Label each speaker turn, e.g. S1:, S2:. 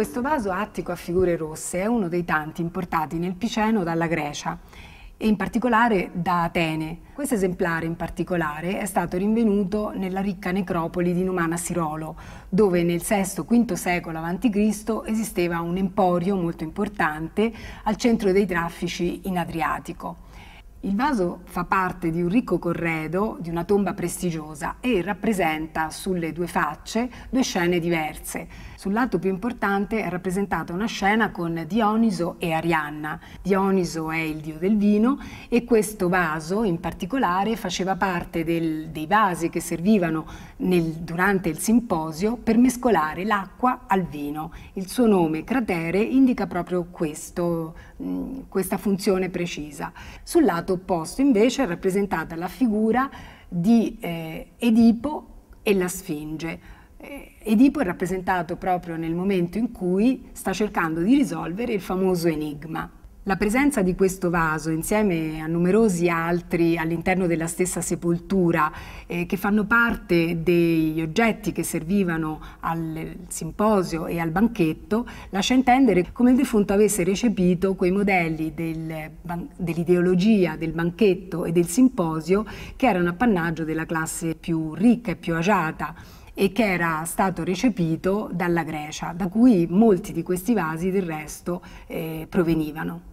S1: Questo vaso attico a figure rosse è uno dei tanti importati nel Piceno dalla Grecia e in particolare da Atene. Questo esemplare in particolare è stato rinvenuto nella ricca necropoli di Numana Sirolo, dove nel VI-V secolo a.C. esisteva un emporio molto importante al centro dei traffici in Adriatico. Il vaso fa parte di un ricco corredo di una tomba prestigiosa e rappresenta sulle due facce due scene diverse. Sul lato più importante è rappresentata una scena con Dioniso e Arianna. Dioniso è il dio del vino e questo vaso in particolare faceva parte del, dei vasi che servivano nel, durante il simposio per mescolare l'acqua al vino. Il suo nome, cratere, indica proprio questo, mh, mm, questa funzione precisa. Sul lato lato opposto invece è rappresentata la figura di eh, Edipo e la Sfinge. Eh, Edipo è rappresentato proprio nel momento in cui sta cercando di risolvere il famoso enigma. La presenza di questo vaso, insieme a numerosi altri all'interno della stessa sepoltura, eh, che fanno parte degli oggetti che servivano al simposio e al banchetto, lascia intendere come il defunto avesse recepito quei modelli del, dell'ideologia del banchetto e del simposio che erano appannaggio della classe più ricca e più agiata e che era stato recepito dalla Grecia, da cui molti di questi vasi del resto eh, provenivano.